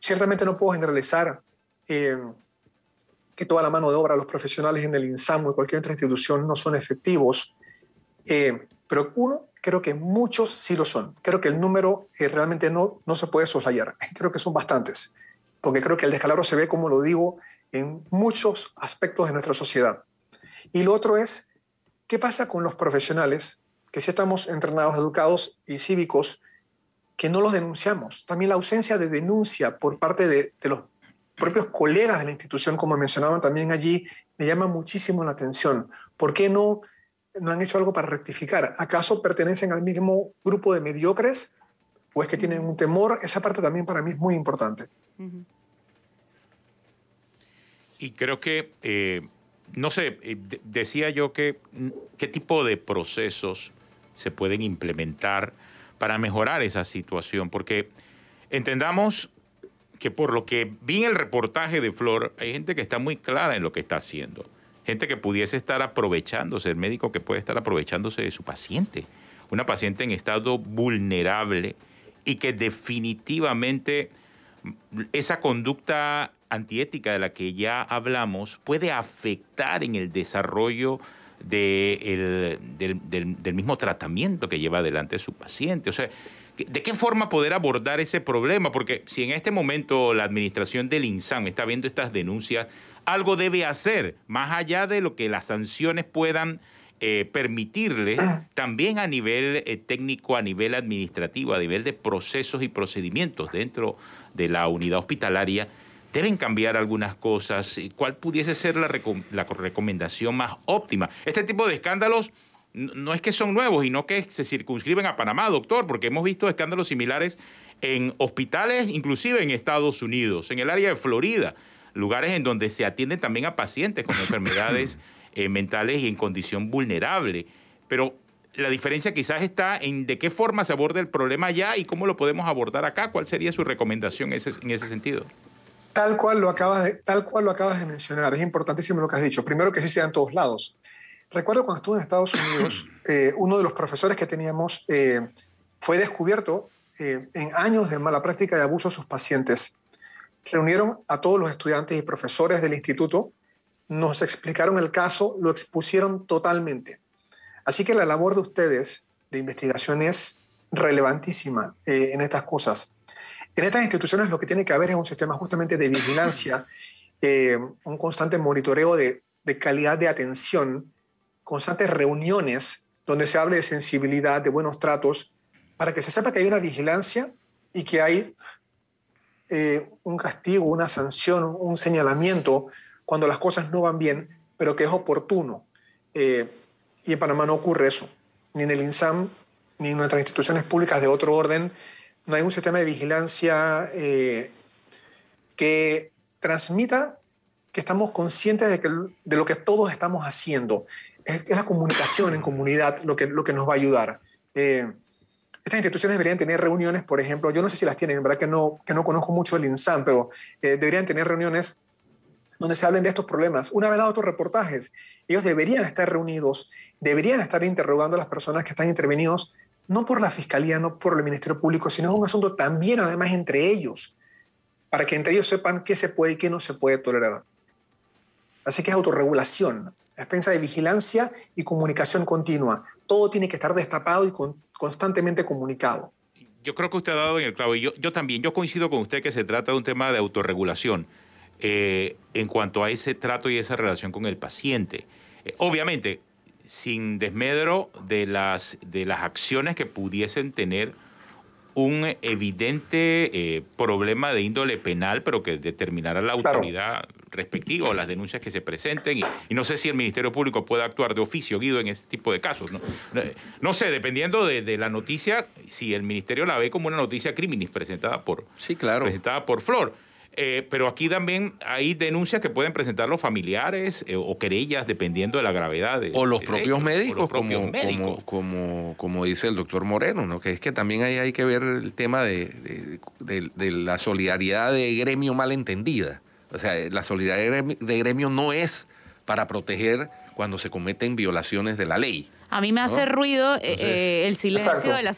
ciertamente no puedo generalizar eh, que toda la mano de obra, los profesionales en el INSAM o cualquier otra institución no son efectivos. Eh, pero uno, creo que muchos sí lo son. Creo que el número eh, realmente no, no se puede soslayar. Creo que son bastantes, porque creo que el descalabro se ve, como lo digo, en muchos aspectos de nuestra sociedad. Y lo otro es, ¿qué pasa con los profesionales que sí estamos entrenados, educados y cívicos, que no los denunciamos? También la ausencia de denuncia por parte de, de los propios colegas de la institución, como mencionaban también allí, me llama muchísimo la atención. ¿Por qué no no han hecho algo para rectificar? ¿Acaso pertenecen al mismo grupo de mediocres? ¿O es que tienen un temor? Esa parte también para mí es muy importante. Y creo que, eh, no sé, eh, decía yo que qué tipo de procesos se pueden implementar para mejorar esa situación, porque entendamos que por lo que vi el reportaje de Flor, hay gente que está muy clara en lo que está haciendo gente que pudiese estar aprovechándose, el médico que puede estar aprovechándose de su paciente, una paciente en estado vulnerable y que definitivamente mm, esa conducta antiética de la que ya hablamos puede afectar en el desarrollo del, del, mismo tratamiento que lleva adelante su paciente. O sea, ¿de qué forma poder abordar ese problema? Porque si en este momento la administración del INSAM está viendo estas denuncias algo debe hacer, más allá de lo que las sanciones puedan eh, permitirle, también a nivel eh, técnico, a nivel administrativo, a nivel de procesos y procedimientos dentro de la unidad hospitalaria, deben cambiar algunas cosas. ¿Cuál pudiese ser la, la recomendación más óptima? Este tipo de escándalos no es que son nuevos y no que se circunscriben a Panamá, doctor, porque hemos visto escándalos similares en hospitales, inclusive en Estados Unidos, en el área de Florida lugares en donde se atienden también a pacientes con enfermedades eh, mentales y en condición vulnerable. Pero la diferencia quizás está en de qué forma se aborda el problema allá y cómo lo podemos abordar acá. ¿Cuál sería su recomendación en ese sentido? Tal cual, lo acabas de, tal cual lo acabas de mencionar, es importantísimo lo que has dicho. Primero que sí sea en todos lados. Recuerdo cuando estuve en Estados Unidos, eh, uno de los profesores que teníamos eh, fue descubierto en años de mala práctica y abuso a sus pacientes. Reunieron a todos los estudiantes y profesores del instituto, nos explicaron el caso, lo expusieron totalmente. Así que la labor de ustedes de investigación es relevantísima eh, en estas cosas. En estas instituciones lo que tiene que haber es un sistema justamente de vigilancia, eh, un constante monitoreo de, de calidad de atención, constantes reuniones donde se hable de sensibilidad, de buenos tratos, para que se sepa que hay una vigilancia y que hay eh, un castigo, una sanción, un señalamiento cuando las cosas no van bien, pero que es oportuno. Eh, y en Panamá no ocurre eso. Ni en el INSAM, ni en nuestras instituciones públicas de otro orden, no hay un sistema de vigilancia eh, que transmita que estamos conscientes de, de, lo que todos estamos haciendo. Es, la comunicación en comunidad lo que, lo que nos va a ayudar. Estas instituciones deberían tener reuniones, por ejemplo, yo no sé si las tienen, en verdad que no, que no conozco mucho el INSAN, pero eh, deberían tener reuniones donde se hablen de estos problemas. Una vez dado, otros reportajes, ellos deberían estar reunidos, deberían estar interrogando a las personas que están intervenidos, no por la Fiscalía, no por el Ministerio Público, sino es un asunto también además entre ellos, para que entre ellos sepan qué se puede y qué no se puede tolerar. Así que es autorregulación, expensa de vigilancia y comunicación continua. Todo tiene que estar destapado y con, constantemente comunicado. Yo creo que usted ha dado en el clavo, y yo, también, yo coincido con usted que se trata de un tema de autorregulación eh, en cuanto a ese trato y esa relación con el paciente. Eh, obviamente, sin desmedro de las, de las acciones que pudiesen tener un evidente eh, problema de índole penal, pero que determinará la autoridad respectiva o las denuncias que se presenten. Y, no sé si el Ministerio Público puede actuar de oficio, Guido, en este tipo de casos. No, sé, dependiendo de, la noticia, si el Ministerio la ve como una noticia criminal presentada por, sí, claro. presentada por Flor. Eh, pero aquí también hay denuncias que pueden presentar los familiares eh, o querellas, dependiendo de la gravedad. De, o los propios médicos, como, Como, dice el doctor Moreno, ¿no? que es que también hay, hay que ver el tema de, la solidaridad de gremio malentendida. O sea, eh, la solidaridad de gremio no es para proteger cuando se cometen violaciones de la ley. A mí me hace ruido el silencio de la,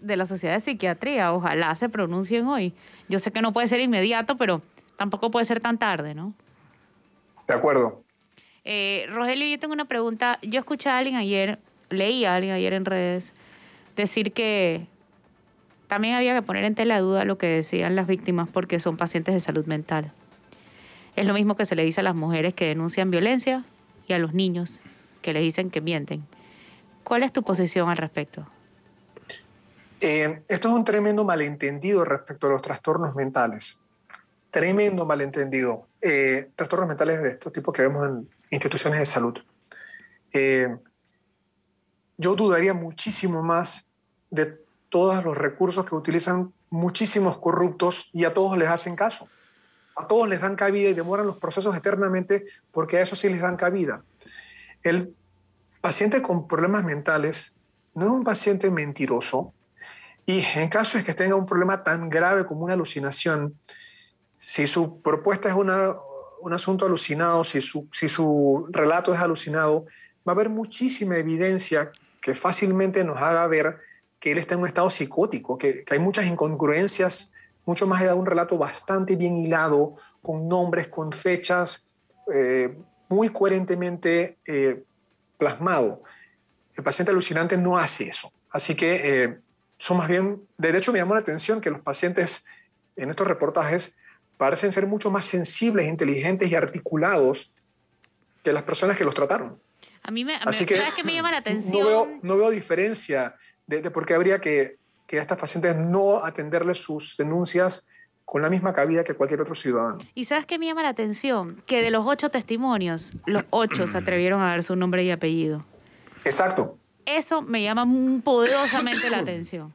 de la sociedad de psiquiatría. Ojalá se pronuncien hoy. Yo sé que no puede ser inmediato, pero tampoco puede ser tan tarde, ¿no? De acuerdo. Eh, Rogelio, yo tengo una pregunta. Yo escuché a alguien ayer, leí a alguien ayer en redes, decir que también había que poner en tela de duda lo que decían las víctimas porque son pacientes de salud mental. Es lo mismo que se le dice a las mujeres que denuncian violencia y a los niños que les dicen que mienten. ¿Cuál es tu posición al respecto? Eh, esto es un tremendo malentendido respecto a los trastornos mentales. Tremendo malentendido. Eh, trastornos mentales de estos tipos que vemos en instituciones de salud. Eh, yo dudaría muchísimo más de todos los recursos que utilizan muchísimos corruptos y a todos les hacen caso. A todos les dan cabida y demoran los procesos eternamente porque a eso sí les dan cabida. El paciente con problemas mentales no es un paciente mentiroso, y en caso de que tenga un problema tan grave como una alucinación, si su propuesta es una, un asunto alucinado, si su, si su relato es alucinado, va a haber muchísima evidencia que fácilmente nos haga ver que él está en un estado psicótico, que, hay muchas incongruencias, mucho más allá de un relato bastante bien hilado, con nombres, con fechas, eh, muy coherentemente eh, plasmado. El paciente alucinante no hace eso. Así que eh, más bien, de hecho me llamó la atención que los pacientes en estos reportajes parecen ser mucho más sensibles, inteligentes y articulados que las personas que los trataron. A mí me, llama la atención. No veo, diferencia de, por qué habría que, que a estas pacientes no atenderles sus denuncias con la misma cabida que cualquier otro ciudadano. ¿Y sabes qué me llama la atención? Que de los ocho testimonios, los ocho se atrevieron a dar su nombre y apellido. Exacto eso me llama poderosamente la atención.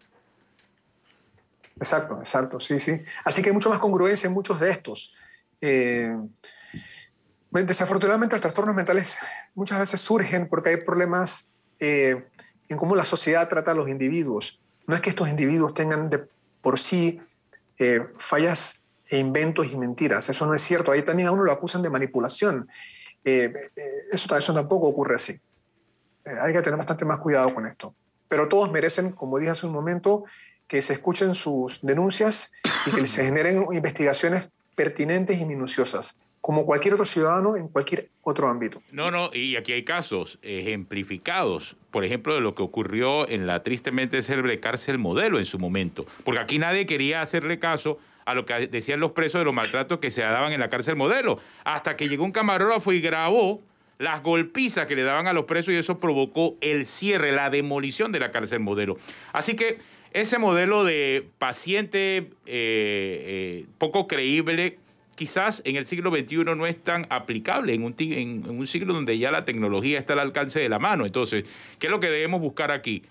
Exacto, exacto, sí, sí. Así que hay mucho más congruencia en muchos de estos. Eh, desafortunadamente los trastornos mentales muchas veces surgen porque hay problemas eh, en cómo la sociedad trata a los individuos. No es que estos individuos tengan de por sí eh, fallas e inventos y mentiras. Eso no es cierto. Ahí también a uno lo acusan de manipulación. eso, eso tampoco ocurre así. Eh, hay que tener bastante más cuidado con esto. Pero todos merecen, como dije hace un momento, que se escuchen sus denuncias y que se generen investigaciones pertinentes y minuciosas, como cualquier otro ciudadano en cualquier otro ámbito. No, no, y aquí hay casos ejemplificados, por ejemplo, de lo que ocurrió en la tristemente célebre cárcel modelo en su momento, porque aquí nadie quería hacerle caso a lo que decían los presos de los maltratos que se daban en la cárcel modelo, hasta que llegó un camarógrafo y grabó las golpizas que le daban a los presos y eso provocó el cierre, la demolición de la cárcel modelo. Así que ese modelo de paciente eh, eh, poco creíble quizás en el siglo XXI no es tan aplicable, en un, en un siglo donde ya la tecnología está al alcance de la mano. Entonces, ¿qué es lo que debemos buscar aquí?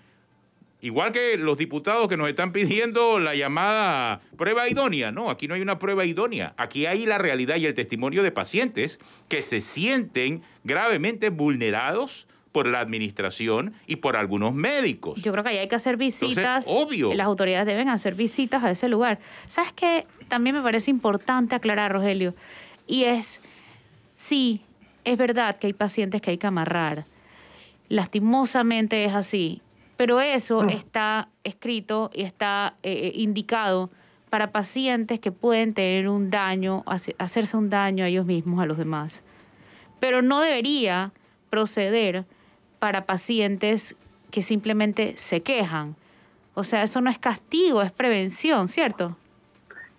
Igual que los diputados que nos están pidiendo la llamada prueba idónea. No, aquí no hay una prueba idónea. Aquí hay la realidad y el testimonio de pacientes que se sienten gravemente vulnerados por la administración y por algunos médicos. Yo creo que ahí hay que hacer visitas. obvio. Las autoridades deben hacer visitas a ese lugar. ¿Sabes qué? También me parece importante aclarar, Rogelio, y es, sí, es verdad que hay pacientes que hay que amarrar. Lastimosamente es así. Pero eso ah. está escrito y está eh, eh, indicado para pacientes que pueden tener un daño, hacerse un daño a ellos mismos, a los demás. Pero no debería proceder para pacientes que simplemente se quejan. O sea, eso no es castigo, es prevención, ¿cierto?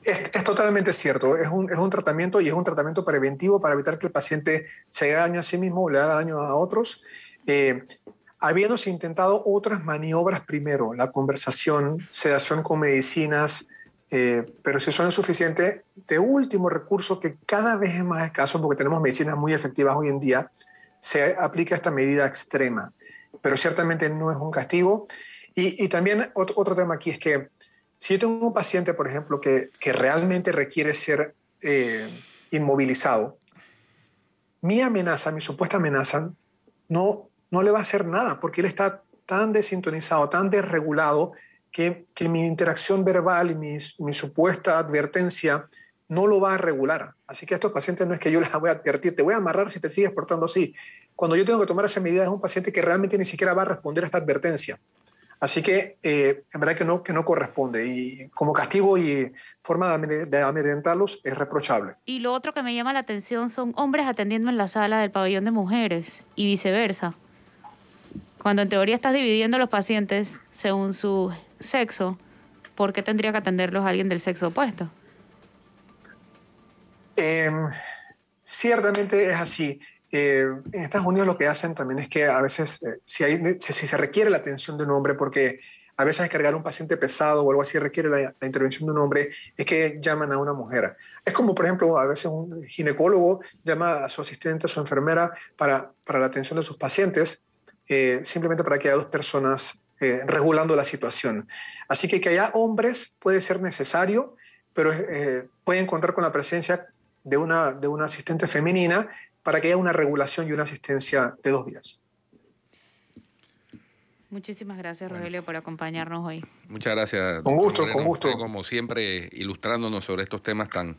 Es, totalmente cierto. Es un, es un, tratamiento y es un tratamiento preventivo para evitar que el paciente se haga daño a sí mismo o le haga daño a otros. Eh, habiéndose intentado otras maniobras primero, la conversación, sedación con medicinas, eh, pero si son suficientes, de último recurso que cada vez es más escaso porque tenemos medicinas muy efectivas hoy en día, se aplica esta medida extrema, pero ciertamente no es un castigo. Y, también otro, tema aquí es que si yo tengo un paciente, por ejemplo, que, que realmente requiere ser eh, inmovilizado, mi amenaza, mi supuesta amenaza, no no le va a hacer nada porque él está tan desintonizado, tan desregulado, que, mi interacción verbal y mi, supuesta advertencia no lo va a regular. Así que a estos pacientes no es que yo les voy a advertir, te voy a amarrar si te sigues portando así. Cuando yo tengo que tomar esa medida es un paciente que realmente ni siquiera va a responder a esta advertencia. Así que eh, en verdad que no, que no corresponde. Y como castigo y forma de amedrentarlos es reprochable. Y lo otro que me llama la atención son hombres atendiendo en la sala del pabellón de mujeres y viceversa. Cuando en teoría estás dividiendo los pacientes según su sexo, ¿por qué tendría que atenderlos alguien del sexo opuesto? Em, ciertamente es así. Em, en Estados Unidos lo que hacen también es que a veces, eh, si, se requiere la atención de un hombre, porque a veces cargar un paciente pesado o algo así requiere la, intervención de un hombre, es que llaman a una mujer. Es como, por ejemplo, a veces un ginecólogo llama a su asistente, a su enfermera, para, para la atención de sus pacientes, eh, simplemente para que haya dos personas eh, regulando la situación. Así que que haya hombres puede ser necesario, pero eh, pueden contar con la presencia de una, de una asistente femenina para que haya una regulación y una asistencia de dos vías. Muchísimas gracias, Rogelio, por acompañarnos hoy. Muchas gracias. Con gusto, con gusto. como siempre, ilustrándonos sobre estos temas tan,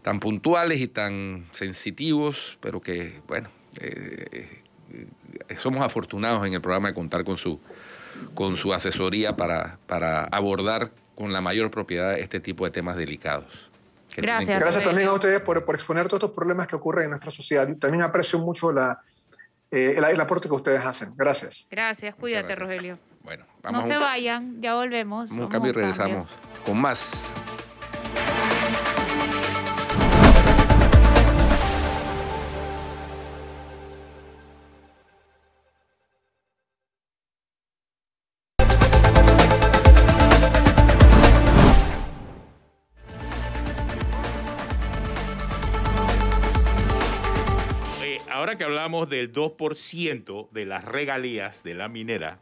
tan puntuales y tan sensitivos, pero que, bueno, eh, eh, somos afortunados en el programa de contar con su, con su asesoría para, para abordar con la mayor propiedad este tipo de temas delicados. Gracias. Gracias también a ustedes por, exponer todos estos problemas que ocurren en nuestra sociedad. También aprecio mucho la, eh, el, aporte que ustedes hacen. Gracias. Gracias, cuídate, Rogelio. Bueno, vamos. No se vayan, ya volvemos. Un cambio regresamos con más que hablamos del 2% de las regalías de la minera,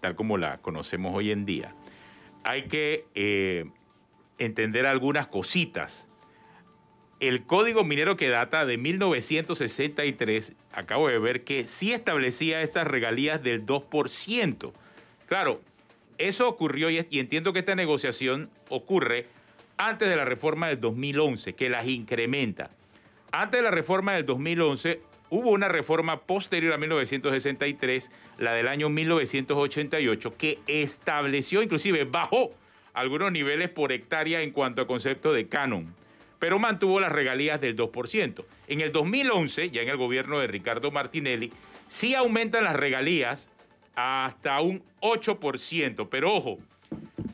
tal como la conocemos hoy en día, hay que eh, entender algunas cositas. El código minero que data de 1963, acabo de ver que sí establecía estas regalías del 2%. Claro, eso ocurrió y entiendo que esta negociación ocurre antes de la reforma del 2011, que las incrementa. Antes de la reforma del 2011 Hubo una reforma posterior a 1963, la del año 1988, que estableció, inclusive bajó algunos niveles por hectárea en cuanto a concepto de canon, pero mantuvo las regalías del 2%. En el 2011, ya en el gobierno de Ricardo Martinelli, sí aumentan las regalías hasta un 8%, pero ojo,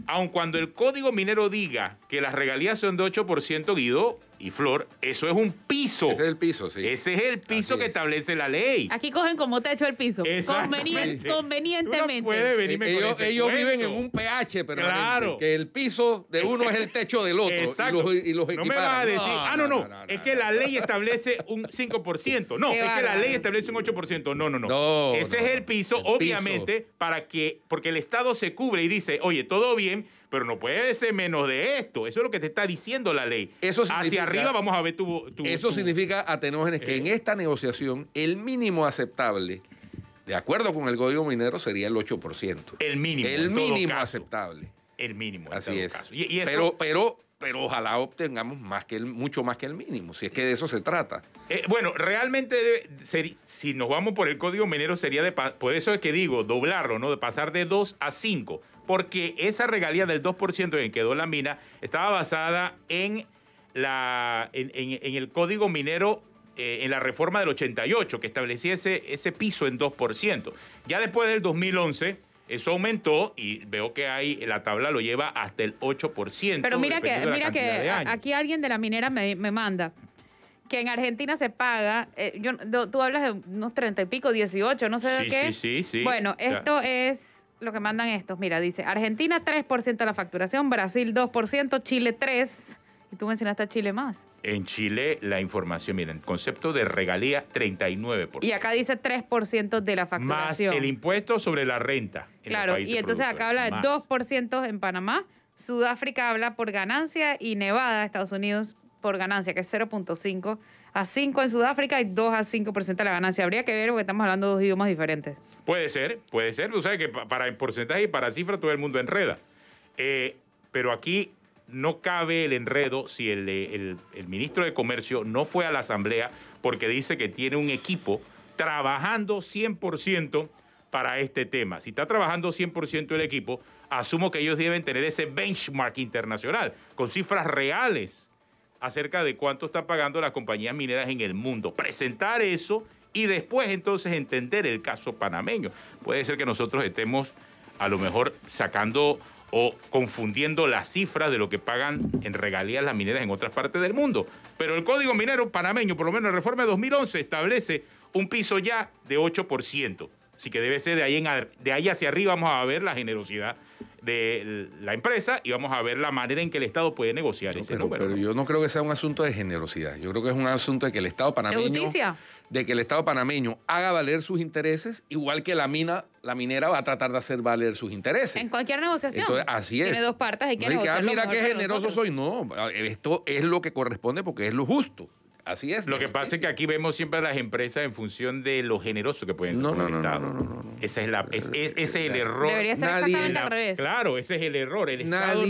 aun cuando el código minero diga que las regalías son de 8%, Guido, y Flor, eso es un piso. Ese es el piso, sí. Ese es el piso que establece la ley. Aquí cogen como techo el piso. convenientemente. E- ellos, viven en un pH, pero claro. que el piso de uno es el techo del otro. Exacto. Y los, y no me vas a decir, ah, no, no, es que la ley establece un 5%. No, es que la ley establece un 8%. No, no, no. ese es el piso, obviamente, para que, porque el Estado se cubre y dice, oye, todo bien, pero no puede ser menos de esto. Eso es lo que te está diciendo la ley. Hacia arriba vamos a ver tu... eso significa, Atenógenes, que eh. en esta negociación el mínimo aceptable, de acuerdo con el código minero, sería el 8%. El mínimo. El mínimo aceptable. El mínimo. En Así es. pero, pero pero ojalá obtengamos más que el, mucho más que el mínimo, si es que de eso se trata. Eh, bueno, realmente si nos vamos por el código minero sería de, por eso es que digo, doblarlo, ¿no? De pasar de 2 a 5 porque esa regalía del 2% en que quedó la mina estaba basada en, la, en, el código minero eh, en la reforma del 88, que estableciese ese piso en 2%. Ya después del 2011... Eso aumentó y veo que ahí la tabla lo lleva hasta el 8%. Pero mira que, mira que aquí alguien de la minera me, manda que en Argentina se paga, eh, yo, tú hablas de unos 30 y pico, 18, no sé de qué. Sí, sí, sí. Bueno, esto es lo que mandan estos. Mira, dice Argentina 3% de la facturación, Brasil 2%, Chile 3%. Y tú mencionaste Chile más. En Chile la información, miren, concepto de regalía 39%. Y acá dice 3% de la facturación. Más el impuesto sobre la renta. claro, y entonces acá habla de 2% en Panamá, Sudáfrica habla por ganancia y Nevada, Estados Unidos, por ganancia, que es 0.5 a 5 en Sudáfrica y 2 a 5% de la ganancia. Habría que ver porque estamos hablando de dos idiomas diferentes. Puede ser, puede ser. Usted sabe que para el porcentaje y para cifra todo el mundo enreda. Eh, pero aquí no cabe el enredo si eh, el, el, ministro de Comercio no fue a la asamblea porque dice que tiene un equipo trabajando 100% para este tema. Si está trabajando 100% el equipo, asumo que ellos deben tener ese benchmark internacional con cifras reales acerca de cuánto están pagando las compañías mineras en el mundo. Presentar eso y después entonces entender el caso panameño. Puede ser que nosotros estemos a lo mejor sacando o confundiendo las cifras de lo que pagan en regalías las mineras en otras partes del mundo. Pero el Código Minero panameño, por lo menos en la reforma de 2011, establece un piso ya de 8%. Así que debe ser de ahí, en, de ahí hacia arriba vamos a ver la generosidad de la empresa y vamos a ver la manera en que el Estado puede negociar ese número. Pero yo no creo que sea un asunto de generosidad. Yo creo que es un asunto de que el Estado panameño de que el Estado panameño haga valer sus intereses, igual que la mina, la minera va a tratar de hacer valer sus intereses. En cualquier negociación. Entonces, así es. Tiene dos partes, hay que ah, mira qué generoso soy. No, esto es lo que corresponde porque es lo justo. Así es. Lo que pasa es que aquí vemos siempre a las empresas en función de lo generoso que pueden ser no, no, no, no, eh, Ese es, el eh, error. Debería ser al revés. Claro, ese es el error. El Estado,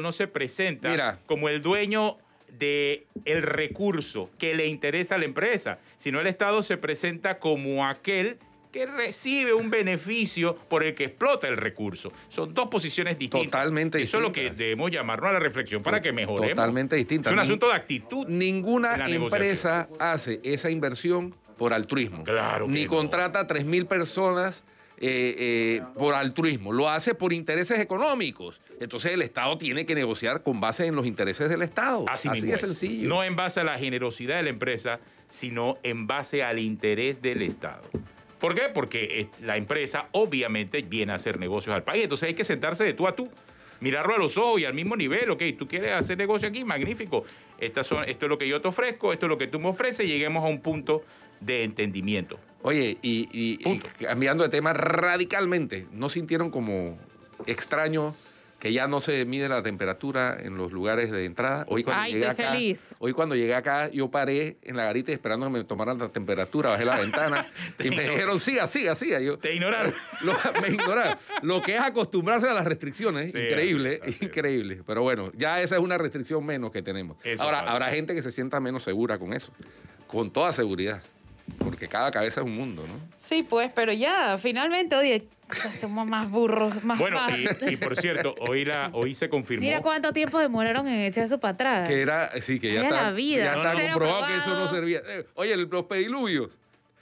no se, presenta como el dueño de el recurso que le interesa a la empresa, sino el Estado se presenta como aquel que recibe un beneficio por el que explota el recurso. Son dos posiciones distintas. Totalmente distintas. Eso es lo que debemos llamarnos a la reflexión para que mejoremos. Totalmente distintas. Es un asunto de actitud. Ninguna empresa hace esa inversión por altruismo. Claro. Ni contrata tres 3.000 personas eh, eh, por altruismo, lo hace por intereses económicos. Entonces el Estado tiene que negociar con base en los intereses del Estado. Así, de sencillo. No en base a la generosidad de la empresa, sino en base al interés del Estado. ¿Por qué? Porque eh, la empresa obviamente viene a hacer negocios al país. Entonces hay que sentarse de tú a tú, mirarlo a los ojos y al mismo nivel. Ok, tú quieres hacer negocio aquí, magnífico. Estas son, esto es lo que yo te ofrezco, esto es lo que tú me ofreces. Lleguemos a un punto de entendimiento. Oye, y, cambiando de tema radicalmente, ¿no sintieron como extraño que ya no se mide la temperatura en los lugares de entrada? Hoy cuando llegué acá, hoy cuando llegué acá, yo paré en la garita esperando que me tomaran la temperatura, bajé la ventana y me dijeron siga, así, siga. Yo, te ignoraron. Lo, me ignoraron. Lo que es acostumbrarse a las restricciones, increíble, increíble. Pero bueno, ya esa es una restricción menos que tenemos. Ahora, habrá gente que se sienta menos segura con eso, con toda seguridad porque cada cabeza es un mundo, ¿no? Sí, pues, pero ya, finalmente, oye, somos más burros, más Bueno, Y, por cierto, hoy se confirmó. Mira cuánto tiempo demoraron en echar eso para atrás. Que era, sí, que ya está, la vida, ya está comprobado que eso no servía. Eh, oye, los pediluvios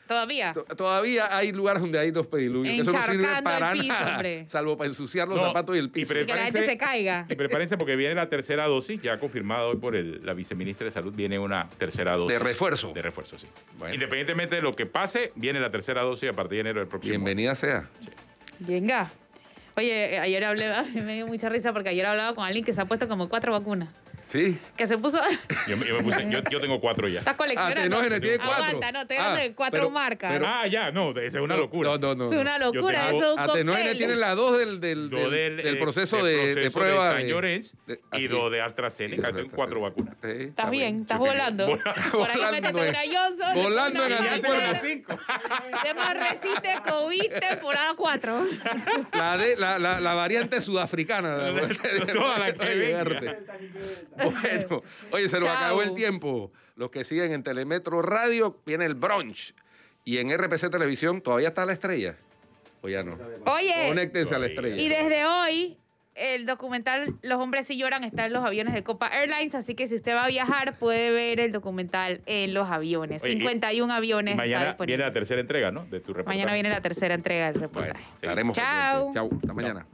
¿Todavía? todavía hay lugares donde hay dos pediluvios. Eso no sirve para Salvo para ensuciar los zapatos y el piso. Y que la gente se caiga. Y prepárense porque viene la tercera dosis, ya confirmada hoy por la viceministra de Salud, viene una tercera dosis. De refuerzo. De refuerzo, sí. Independientemente de lo que pase, viene la tercera dosis a partir de enero del próximo Bienvenida sea. Venga. Oye, ayer hablé, me dio mucha risa porque ayer hablaba con alguien que se ha puesto como cuatro vacunas. Sí. Que se puso. Yo, me, yo, me puse, yo, yo tengo cuatro ya. Estás coleccionando. Ah, tiene e cuatro. Aguanta, no, te ah, de cuatro pero, marcas. Pero, ah, ya, no, esa es una locura. No, no, no. Es una locura, eso es un Atenógenes e tiene las dos del, del, del, del, del eh, proceso, de, proceso de, prueba. De San Llorens ah, y dos de AstraZeneca. Tengo cuatro vacunas. Sí, estás bien, estás volando. Por ahí métete una Johnson. Volando en anticuerpos. Además, resiste COVID temporada cuatro. La, de, la, la, la variante sudafricana. Toda la que bueno, oye, se nos acabó el tiempo. Los que siguen en Telemetro Radio, viene el brunch. Y en RPC Televisión, ¿todavía está la estrella? O ya no. Oye. Conéctense a la estrella. Y desde hoy, el documental Los hombres sí lloran está en los aviones de Copa Airlines, así que si usted va a viajar puede ver el documental en los aviones. 51 aviones. mañana viene la tercera entrega, ¿no? De tu reportaje. Mañana viene la tercera entrega del reportaje. Bueno, Chao. Chao. Hasta mañana.